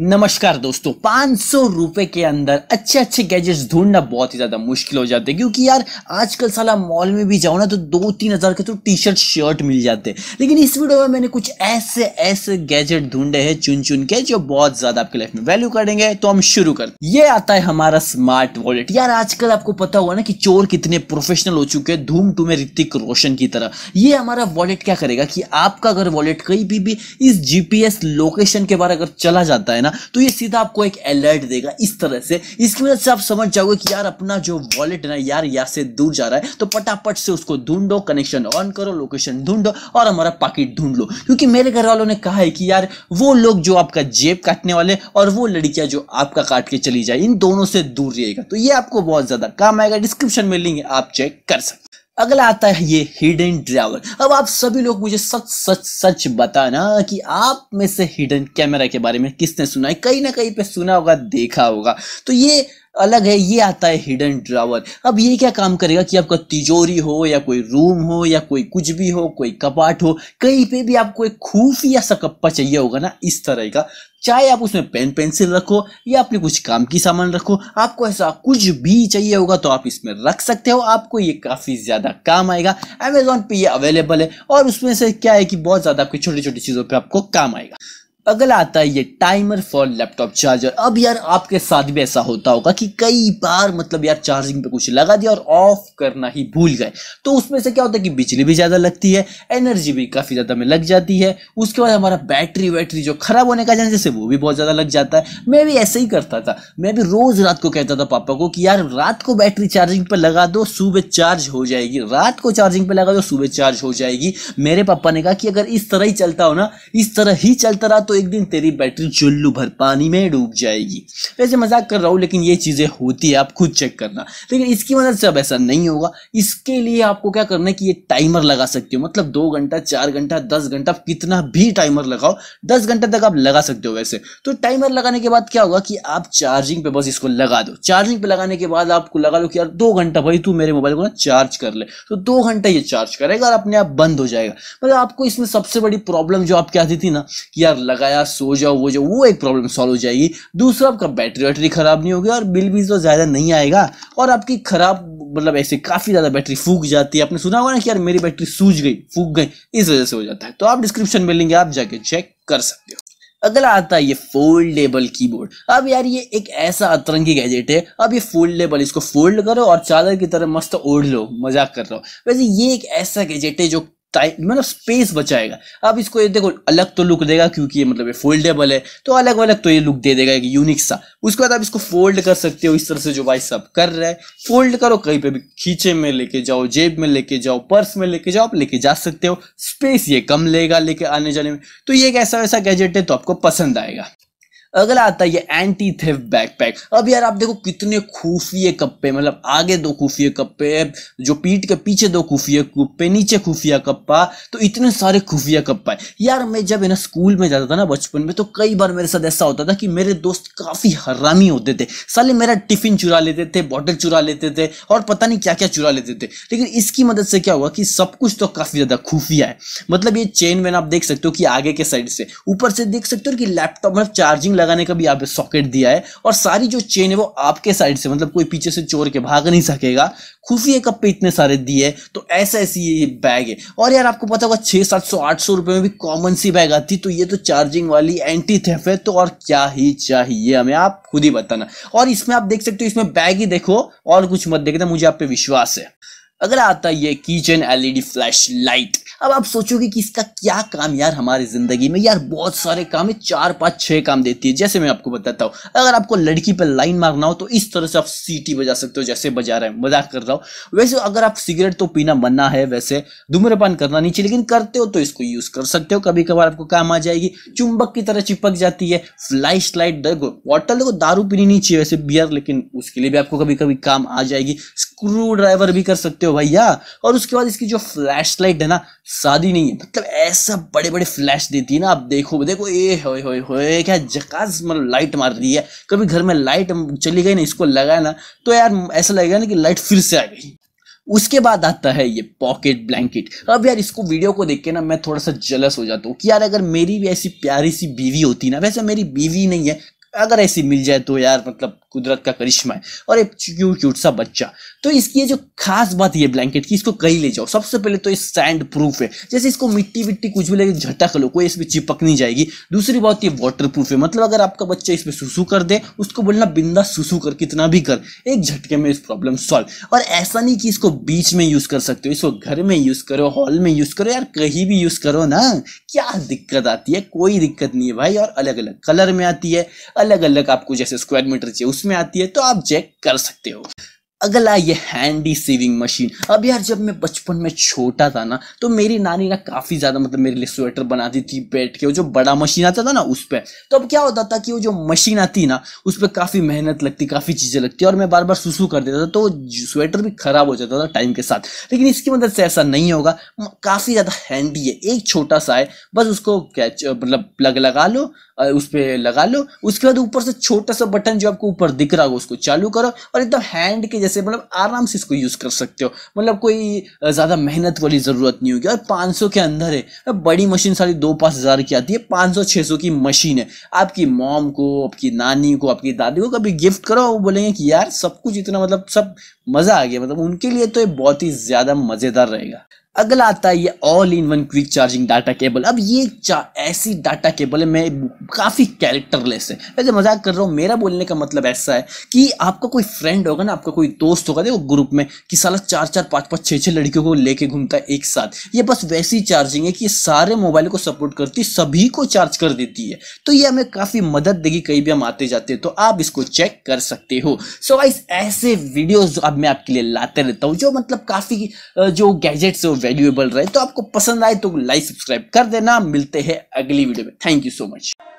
नमस्कार दोस्तों पाँच सौ रुपये के अंदर अच्छे अच्छे गैजेट्स ढूंढना बहुत ही ज़्यादा मुश्किल हो जाता है क्योंकि यार आजकल साला मॉल में भी जाओ ना तो दो तीन हज़ार के तो टी शर्ट शर्ट मिल जाते हैं लेकिन इस वीडियो में मैंने कुछ ऐसे ऐसे गैजेट ढूंढे हैं चुन चुन के जो बहुत ज़्यादा आपके लाइफ में वैल्यू करेंगे तो हम शुरू कर ये आता है हमारा स्मार्ट वॉलेट यार आजकल आपको पता हुआ ना कि चोर कितने प्रोफेशनल हो चुके हैं धूम टूमे ऋतिक रोशन की तरह ये हमारा वॉलेट क्या करेगा कि आपका अगर वॉलेट कहीं भी इस जी लोकेशन के बारे अगर चला जाता है ना ना तो ये सीधा आपको एक अलर्ट देगा इस तरह से इसकी वजह से आप समझ जाओगे कि यार अपना जो वॉलेट है ना यार यहाँ से दूर जा रहा है तो पटापट से उसको ढूंढो कनेक्शन ऑन करो लोकेशन ढूंढो और हमारा पाकिट ढूंढ लो क्योंकि मेरे घर वालों ने कहा है कि यार वो लोग जो आपका जेब काटने वाले और वो लड़कियां जो आपका काट के चली जाए इन दोनों से दूर रहिएगा तो ये आपको बहुत ज्यादा काम आएगा डिस्क्रिप्शन में लिंक आप चेक कर सकते अगला आता है ये हिडन ड्राइवर अब आप सभी लोग मुझे सच सच सच बताना कि आप में से हिडन कैमरा के बारे में किसने सुना है कहीं ना कहीं पे सुना होगा देखा होगा तो ये अलग है ये आता है हिडन ड्रावर अब ये क्या काम करेगा कि आपका तिजोरी हो या कोई रूम हो या कोई कुछ भी हो कोई कपाट हो कहीं पे भी आपको एक खूफिया सा कप्पा चाहिए होगा ना इस तरह का चाहे आप उसमें पेन पेंसिल रखो या अपने कुछ काम की सामान रखो आपको ऐसा कुछ भी चाहिए होगा तो आप इसमें रख सकते हो आपको ये काफ़ी ज़्यादा काम आएगा अमेजोन पे ये अवेलेबल है और उसमें से क्या है कि बहुत ज़्यादा आपकी छोटी छोटी चीज़ों पे आपको काम आएगा अगला आता है ये टाइमर फॉर लैपटॉप चार्जर अब यार आपके साथ भी ऐसा होता होगा कि कई बार मतलब यार चार्जिंग पे कुछ लगा दिया और ऑफ करना ही भूल गए तो उसमें से क्या होता है कि बिजली भी ज़्यादा लगती है एनर्जी भी काफ़ी ज़्यादा में लग जाती है उसके बाद हमारा बैटरी वैटरी जो ख़राब होने का चांसेस है वो भी बहुत ज़्यादा लग जाता है मैं भी ऐसे ही करता था मैं भी रोज़ रात को कहता था पापा को कि यार रात को बैटरी चार्जिंग पर लगा दो सुबह चार्ज हो जाएगी रात को चार्जिंग पर लगा दो सुबह चार्ज हो जाएगी मेरे पापा ने कहा कि अगर इस तरह ही चलता हो ना इस तरह ही चलता रहा तो एक दिन तेरी बैटरी चुल्लू भर पानी में डूब जाएगी वैसे मजाक कर रहा हूँ लेकिन ये चीज़ें होती है आप खुद चेक करना लेकिन इसकी मदद से अब ऐसा नहीं होगा इसके लिए आपको क्या करना है कि ये टाइमर लगा सकते हो मतलब दो घंटा चार घंटा दस घंटा कितना भी टाइमर लगाओ दस घंटे तक आप लगा सकते हो वैसे तो टाइमर लगाने के बाद क्या होगा कि आप चार्जिंग पे बस इसको लगा दो चार्जिंग पे लगाने के बाद आपको लगा लो कि यार दो घंटा भाई तू मेरे मोबाइल को ना चार्ज कर ले तो दो घंटा ये चार्ज करेगा और अपने आप बंद हो जाएगा मतलब आपको इसमें सबसे बड़ी प्रॉब्लम जो आपकी आती थी ना कि यार लगा लगाया सो जाओ वो जाओ वो एक प्रॉब्लम सॉल्व हो जाएगी दूसरा आपका बैटरी वैटरी ख़राब नहीं होगी और बिल भी तो ज़्यादा नहीं आएगा और आपकी ख़राब मतलब ऐसे काफ़ी ज़्यादा बैटरी फूक जाती है आपने सुना होगा ना कि यार मेरी बैटरी सूज गई फूक गई इस वजह से हो जाता है तो आप डिस्क्रिप्शन में लेंगे आप जाके चेक कर सकते हो अगला आता है ये फोल्डेबल कीबोर्ड अब यार ये एक ऐसा अतरंगी गैजेट है अब ये फोल्डेबल इसको फोल्ड करो और चादर की तरह मस्त ओढ़ लो मजाक कर रहा हूँ वैसे ये एक ऐसा गैजेट है जो मतलब स्पेस बचाएगा अब इसको ये देखो अलग तो लुक देगा क्योंकि ये मतलब ये फोल्डेबल है तो अलग अलग तो ये लुक दे देगा एक यूनिक सा उसके बाद आप इसको फोल्ड कर सकते हो इस तरह से जो भाई सब कर रहे हैं फोल्ड करो कहीं पे भी खींचे में लेके जाओ जेब में लेके जाओ पर्स में लेके जाओ आप लेके जा सकते हो स्पेस ये कम लेगा लेके आने जाने में तो ये एक ऐसा वैसा गैजेट है तो आपको पसंद आएगा अगला आता है ये एंटी थेफ बैकपैक अब यार आप देखो कितने खुफिया कप्पे मतलब आगे दो खुफिया कप्पे जो पीठ के पीछे दो खुफिया कप्पे नीचे खुफिया कप्पा तो इतने सारे खुफिया कप्पा है यार मैं जब है ना स्कूल में जाता था ना बचपन में तो कई बार मेरे साथ ऐसा होता था कि मेरे दोस्त काफ़ी हरामी होते थे साले मेरा टिफिन चुरा लेते थे बॉटल चुरा लेते थे और पता नहीं क्या क्या चुरा लेते थे लेकिन इसकी मदद से क्या हुआ कि सब कुछ तो काफ़ी ज़्यादा खुफिया है मतलब ये चेन वैन आप देख सकते हो कि आगे के साइड से ऊपर से देख सकते हो कि लैपटॉप मतलब चार्जिंग लगाने का भी आप सॉकेट दिया है और सारी जो चेन है वो आपके साइड से मतलब कोई पीछे से चोर के भाग नहीं सकेगा खुफिया कप पे इतने सारे दिए तो ऐसा ऐसी ये बैग है और यार आपको पता होगा छः सात सौ आठ सौ रुपये में भी कॉमन सी बैग आती तो ये तो चार्जिंग वाली एंटी थेफ है तो और क्या ही चाहिए हमें आप खुद ही बताना और इसमें आप देख सकते हो इसमें बैग ही देखो और कुछ मत देखते मुझे आप पे विश्वास है अगर आता ये की एलईडी फ्लैश लाइट अब आप सोचोगे कि इसका क्या काम यार हमारी ज़िंदगी में यार बहुत सारे काम है चार पाँच छः काम देती है जैसे मैं आपको बताता हूँ अगर आपको लड़की पर लाइन मारना हो तो इस तरह से आप सीटी बजा सकते हो जैसे बजा रहे हैं मजाक कर रहा हूँ वैसे अगर आप सिगरेट तो पीना मना है वैसे धूम्रपान करना नहीं चाहिए लेकिन करते हो तो इसको यूज़ कर सकते हो कभी कभार आपको काम आ जाएगी चुंबक की तरह चिपक जाती है फ्लैश लाइट देखो बॉटल देखो दारू पीनी नहीं चाहिए वैसे बियर लेकिन उसके लिए भी आपको कभी कभी काम आ जाएगी स्क्रू ड्राइवर भी कर सकते हो भैया और उसके बाद इसकी जो फ्लैश लाइट है ना शादी नहीं है मतलब ऐसा बड़े बड़े फ्लैश देती है ना आप देखो देखो ए होए होए होए क्या जकास मतलब लाइट मार रही है कभी घर में लाइट चली गई ना इसको लगाया ना तो यार ऐसा लगेगा ना कि लाइट फिर से आ गई उसके बाद आता है ये पॉकेट ब्लैंकेट अब यार इसको वीडियो को देख के ना मैं थोड़ा सा जलस हो जाता हूँ कि यार अगर मेरी भी ऐसी प्यारी सी बीवी होती ना वैसे मेरी बीवी नहीं है अगर ऐसी मिल जाए तो यार मतलब कुदरत का करिश्मा है और एक क्यूट क्यूट सा बच्चा तो इसकी ये जो खास बात ये ब्लैंकेट की इसको कहीं ले जाओ सबसे पहले तो ये सैंड प्रूफ है जैसे इसको मिट्टी विट्टी कुछ भी लगे झटक लो कोई इसमें चिपक नहीं जाएगी दूसरी बात ये वाटर प्रूफ है मतलब अगर आपका बच्चा इसमें सुसू कर दे उसको बोलना बिंदा सुसू कर कितना भी कर एक झटके में इस प्रॉब्लम सॉल्व और ऐसा नहीं कि इसको बीच में यूज कर सकते हो इसको घर में यूज करो हॉल में यूज करो यार कहीं भी यूज करो ना क्या दिक्कत आती है कोई दिक्कत नहीं है भाई और अलग अलग कलर में आती है अलग अलग आपको जैसे स्क्वायर मीटर चाहिए उस उसमें आती है तो आप चेक कर सकते हो अगला ये हैंडी सीविंग मशीन अब यार जब मैं बचपन में छोटा था ना तो मेरी नानी ना काफ़ी ज़्यादा मतलब मेरे लिए स्वेटर बनाती थी बैठ के वो जो बड़ा मशीन आता था ना उस पर तो अब क्या होता था कि वो जो मशीन आती ना उस पर काफ़ी मेहनत लगती काफ़ी चीज़ें लगती और मैं बार बार सुसू कर देता था तो स्वेटर भी ख़राब हो जाता था टाइम के साथ लेकिन इसकी मदद से ऐसा नहीं होगा काफ़ी ज़्यादा हैंडी है एक छोटा सा है बस उसको कैच मतलब प्लग लगा लो उस पर लगा लो उसके बाद ऊपर से छोटा सा बटन जो आपको ऊपर दिख रहा होगा उसको चालू करो और एकदम हैंड के तरीके से मतलब आराम से इसको यूज़ कर सकते हो मतलब कोई ज़्यादा मेहनत वाली ज़रूरत नहीं होगी और 500 के अंदर है बड़ी मशीन सारी दो पाँच हज़ार की आती है 500-600 की मशीन है आपकी मॉम को आपकी नानी को आपकी दादी को कभी गिफ्ट करो वो बोलेंगे कि यार सब कुछ इतना मतलब सब मज़ा आ गया मतलब उनके लिए तो ये बहुत ही ज़्यादा मज़ेदार रहेगा अगला आता है ये all in one quick charging data cable अब ये ऐसी डाटा केबल है मैं काफ़ी कैरेक्टरलेस है वैसे मजाक कर रहा हूँ मेरा बोलने का मतलब ऐसा है कि आपका कोई फ्रेंड होगा ना आपका कोई दोस्त होगा देखो ग्रुप में कि साला चार चार पाँच पाँच छः छः लड़कियों को लेके घूमता है एक साथ ये बस वैसी चार्जिंग है कि सारे मोबाइल को सपोर्ट करती सभी को चार्ज कर देती है तो ये हमें काफ़ी मदद देगी कहीं भी हम आते जाते तो आप इसको चेक कर सकते हो सो so, ऐसे वीडियोज़ अब मैं आपके लिए लाते रहता हूँ जो मतलब काफ़ी जो गैजेट्स है वैल्यूएबल रहे तो आपको पसंद आए तो लाइक सब्सक्राइब कर देना मिलते हैं अगली वीडियो में थैंक यू सो मच